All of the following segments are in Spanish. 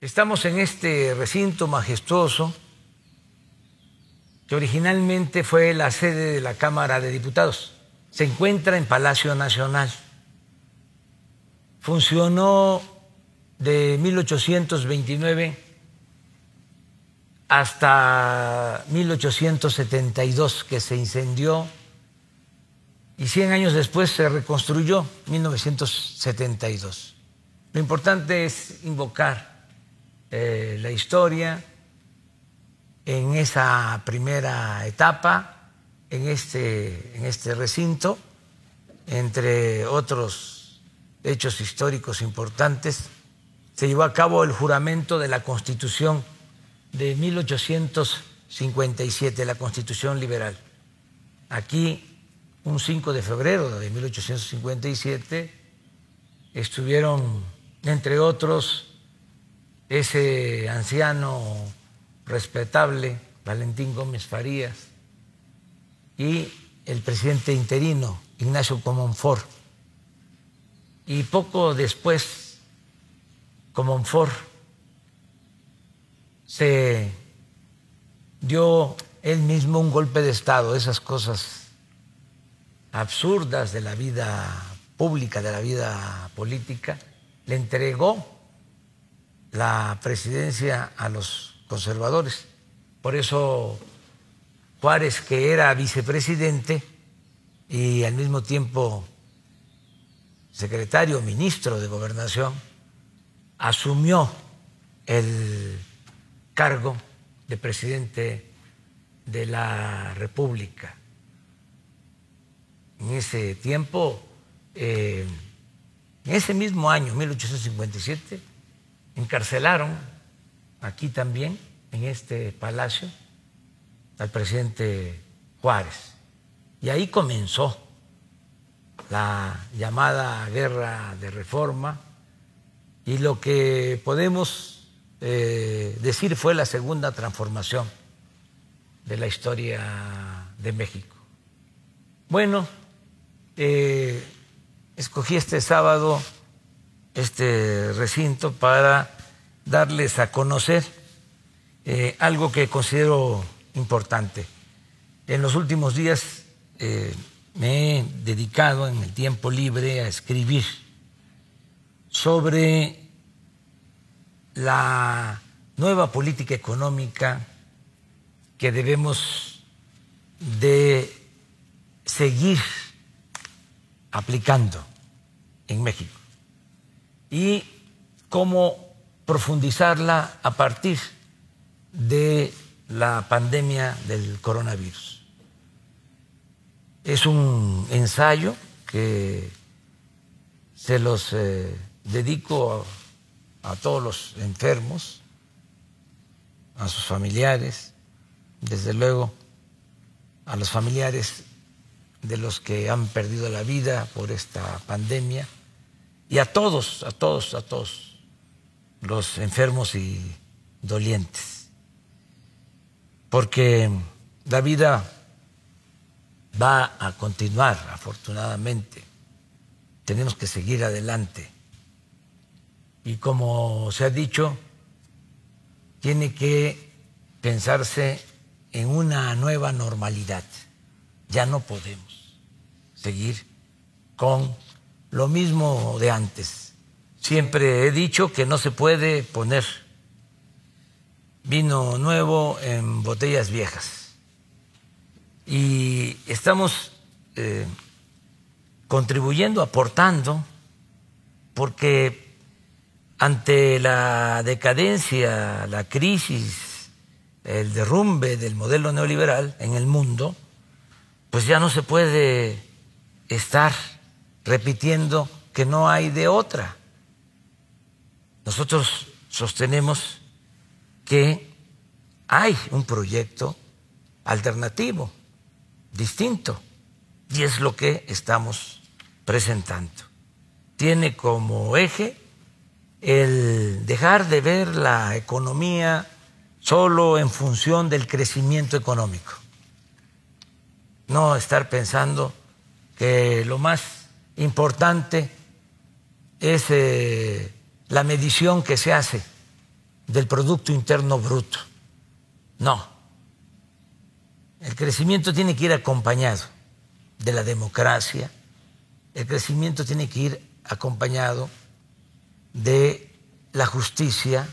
Estamos en este recinto majestuoso que originalmente fue la sede de la Cámara de Diputados. Se encuentra en Palacio Nacional. Funcionó de 1829 hasta 1872, que se incendió y 100 años después se reconstruyó, 1972. Lo importante es invocar eh, la historia en esa primera etapa, en este, en este recinto, entre otros hechos históricos importantes, se llevó a cabo el juramento de la Constitución de 1857, la Constitución Liberal. Aquí, un 5 de febrero de 1857, estuvieron, entre otros, ese anciano respetable, Valentín Gómez Farías, y el presidente interino, Ignacio Comonfort. Y poco después, Comonfort se dio él mismo un golpe de Estado, esas cosas absurdas de la vida pública, de la vida política, le entregó la presidencia a los conservadores. Por eso Juárez, que era vicepresidente y al mismo tiempo secretario, ministro de gobernación, asumió el cargo de presidente de la República. En ese tiempo, eh, en ese mismo año, 1857, encarcelaron aquí también, en este palacio, al presidente Juárez. Y ahí comenzó la llamada guerra de reforma y lo que podemos eh, decir fue la segunda transformación de la historia de México. Bueno, eh, escogí este sábado este recinto para darles a conocer eh, algo que considero importante. En los últimos días eh, me he dedicado en el tiempo libre a escribir sobre la nueva política económica que debemos de seguir aplicando en México y cómo profundizarla a partir de la pandemia del coronavirus. Es un ensayo que se los eh, dedico a todos los enfermos, a sus familiares, desde luego a los familiares de los que han perdido la vida por esta pandemia y a todos, a todos, a todos los enfermos y dolientes. Porque la vida va a continuar, afortunadamente. Tenemos que seguir adelante. Y como se ha dicho, tiene que pensarse en una nueva normalidad. Ya no podemos seguir con lo mismo de antes. Siempre he dicho que no se puede poner vino nuevo en botellas viejas. Y estamos eh, contribuyendo, aportando, porque ante la decadencia, la crisis, el derrumbe del modelo neoliberal en el mundo, pues ya no se puede estar repitiendo que no hay de otra. Nosotros sostenemos que hay un proyecto alternativo, distinto, y es lo que estamos presentando. Tiene como eje el dejar de ver la economía solo en función del crecimiento económico. No estar pensando que lo más importante es eh, la medición que se hace del Producto Interno Bruto. No. El crecimiento tiene que ir acompañado de la democracia, el crecimiento tiene que ir acompañado de la justicia,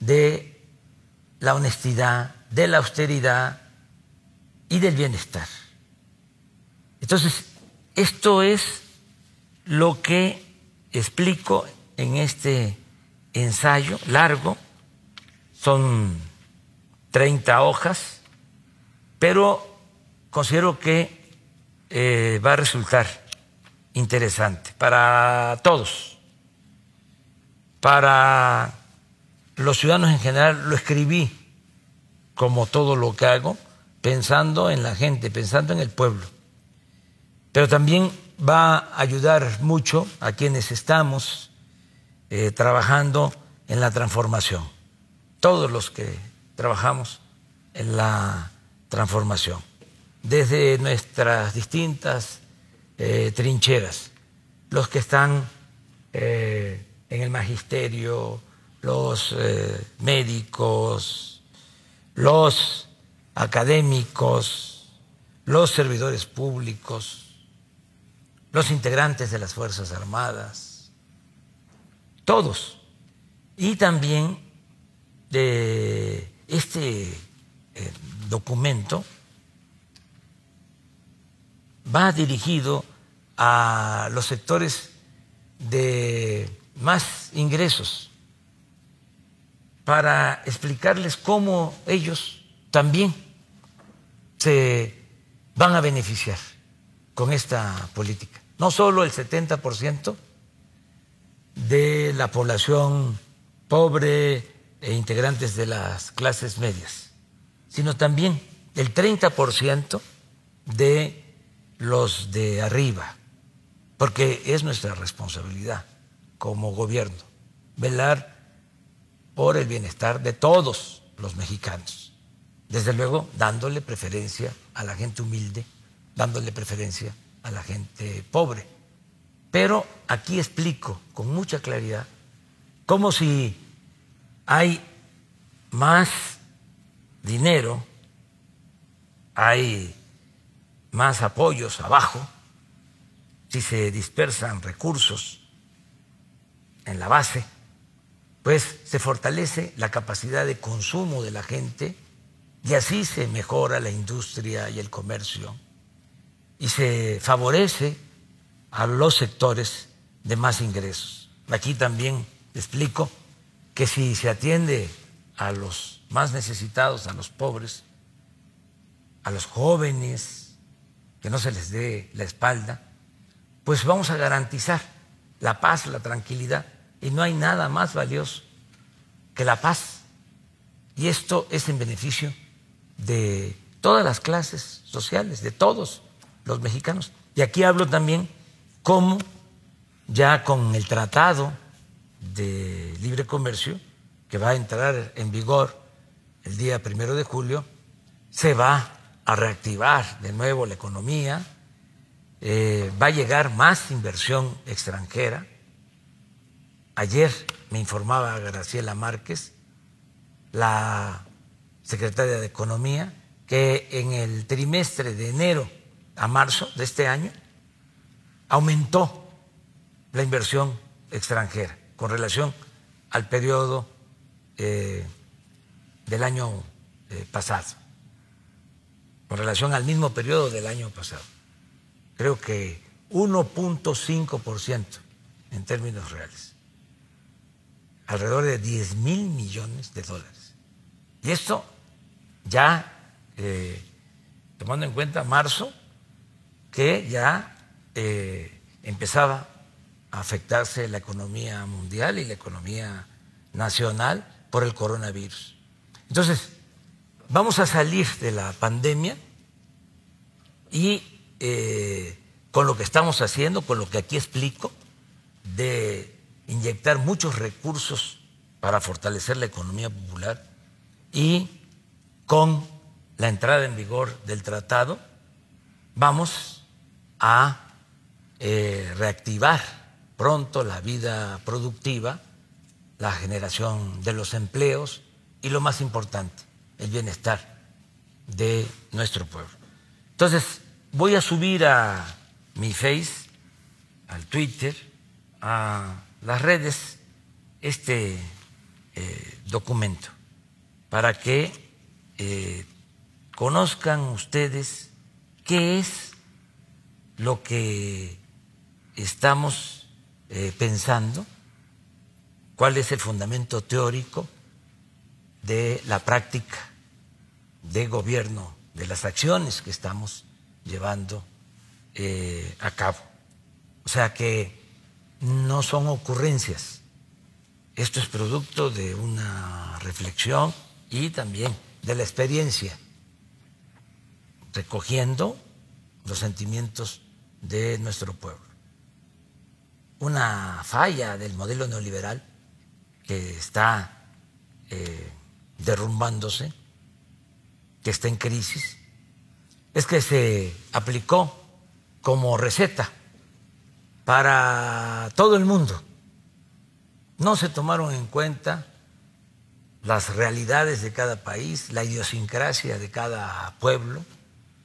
de la honestidad, de la austeridad y del bienestar. Entonces, esto es lo que explico en este ensayo largo, son 30 hojas, pero considero que eh, va a resultar interesante para todos, para los ciudadanos en general, lo escribí como todo lo que hago, pensando en la gente, pensando en el pueblo pero también va a ayudar mucho a quienes estamos eh, trabajando en la transformación, todos los que trabajamos en la transformación, desde nuestras distintas eh, trincheras, los que están eh, en el magisterio, los médicos, los académicos, los servidores públicos, los integrantes de las Fuerzas Armadas, todos. Y también de este eh, documento va dirigido a los sectores de más ingresos para explicarles cómo ellos también se van a beneficiar con esta política. No solo el 70% de la población pobre e integrantes de las clases medias, sino también el 30% de los de arriba, porque es nuestra responsabilidad como gobierno velar por el bienestar de todos los mexicanos, desde luego dándole preferencia a la gente humilde dándole preferencia a la gente pobre. Pero aquí explico con mucha claridad cómo si hay más dinero, hay más apoyos abajo, si se dispersan recursos en la base, pues se fortalece la capacidad de consumo de la gente y así se mejora la industria y el comercio y se favorece a los sectores de más ingresos. Aquí también explico que si se atiende a los más necesitados, a los pobres, a los jóvenes, que no se les dé la espalda, pues vamos a garantizar la paz, la tranquilidad. Y no hay nada más valioso que la paz. Y esto es en beneficio de todas las clases sociales, de todos los mexicanos. Y aquí hablo también cómo ya con el tratado de libre comercio, que va a entrar en vigor el día primero de julio, se va a reactivar de nuevo la economía, eh, va a llegar más inversión extranjera. Ayer me informaba Graciela Márquez, la secretaria de Economía, que en el trimestre de enero a marzo de este año, aumentó la inversión extranjera con relación al periodo eh, del año eh, pasado, con relación al mismo periodo del año pasado. Creo que 1.5% en términos reales, alrededor de 10 mil millones de dólares. Y esto ya, eh, tomando en cuenta marzo, que ya eh, empezaba a afectarse la economía mundial y la economía nacional por el coronavirus. Entonces, vamos a salir de la pandemia y eh, con lo que estamos haciendo, con lo que aquí explico, de inyectar muchos recursos para fortalecer la economía popular y con la entrada en vigor del tratado, vamos a eh, reactivar pronto la vida productiva, la generación de los empleos y lo más importante, el bienestar de nuestro pueblo. Entonces, voy a subir a mi Face, al Twitter, a las redes este eh, documento para que eh, conozcan ustedes qué es lo que estamos eh, pensando, cuál es el fundamento teórico de la práctica de gobierno, de las acciones que estamos llevando eh, a cabo. O sea que no son ocurrencias. Esto es producto de una reflexión y también de la experiencia, recogiendo los sentimientos de nuestro pueblo. Una falla del modelo neoliberal que está eh, derrumbándose, que está en crisis, es que se aplicó como receta para todo el mundo. No se tomaron en cuenta las realidades de cada país, la idiosincrasia de cada pueblo,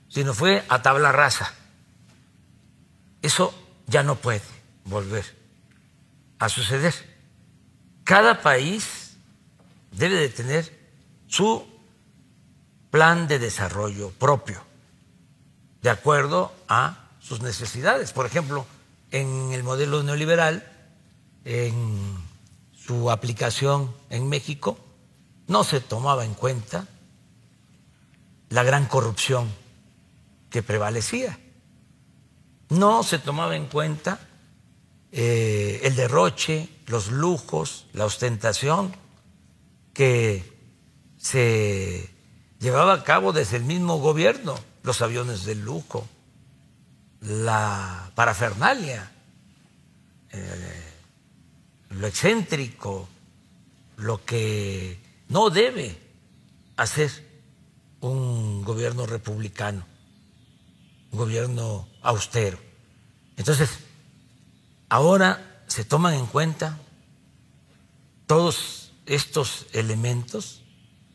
sino fue a tabla rasa eso ya no puede volver a suceder. Cada país debe de tener su plan de desarrollo propio, de acuerdo a sus necesidades. Por ejemplo, en el modelo neoliberal, en su aplicación en México, no se tomaba en cuenta la gran corrupción que prevalecía. No se tomaba en cuenta eh, el derroche, los lujos, la ostentación que se llevaba a cabo desde el mismo gobierno, los aviones de lujo, la parafernalia, eh, lo excéntrico, lo que no debe hacer un gobierno republicano, un gobierno austero. Entonces, ahora se toman en cuenta todos estos elementos,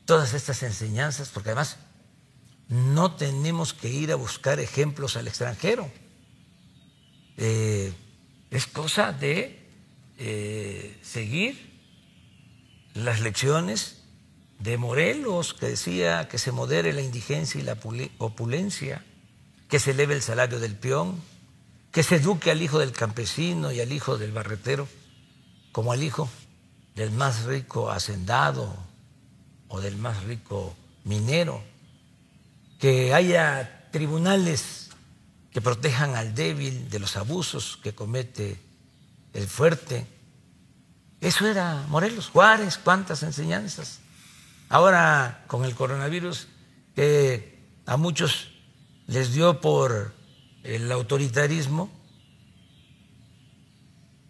todas estas enseñanzas, porque además no tenemos que ir a buscar ejemplos al extranjero. Eh, es cosa de eh, seguir las lecciones de Morelos, que decía que se modere la indigencia y la opulencia que se eleve el salario del peón, que se eduque al hijo del campesino y al hijo del barretero, como al hijo del más rico hacendado o del más rico minero, que haya tribunales que protejan al débil de los abusos que comete el fuerte. Eso era Morelos, Juárez, cuántas enseñanzas. Ahora con el coronavirus, que a muchos les dio por el autoritarismo.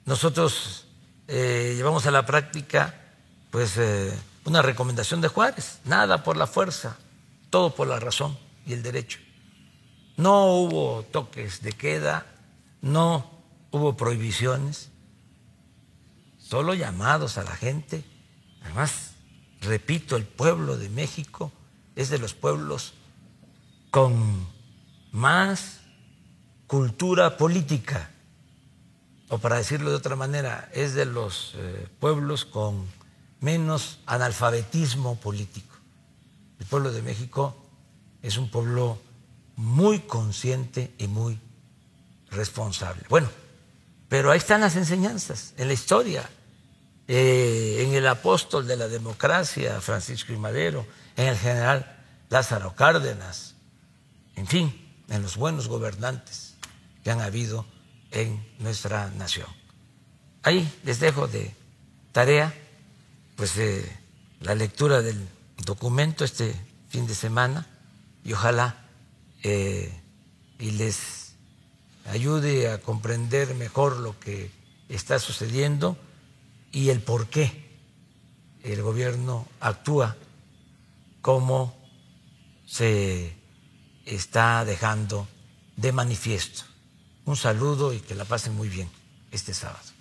Nosotros eh, llevamos a la práctica pues, eh, una recomendación de Juárez, nada por la fuerza, todo por la razón y el derecho. No hubo toques de queda, no hubo prohibiciones, solo llamados a la gente. Además, repito, el pueblo de México es de los pueblos con más cultura política, o para decirlo de otra manera, es de los eh, pueblos con menos analfabetismo político. El pueblo de México es un pueblo muy consciente y muy responsable. Bueno, pero ahí están las enseñanzas en la historia, eh, en el apóstol de la democracia, Francisco I. Madero, en el general Lázaro Cárdenas, en fin en los buenos gobernantes que han habido en nuestra nación. Ahí les dejo de tarea pues eh, la lectura del documento este fin de semana y ojalá eh, y les ayude a comprender mejor lo que está sucediendo y el por qué el gobierno actúa como se está dejando de manifiesto. Un saludo y que la pasen muy bien este sábado.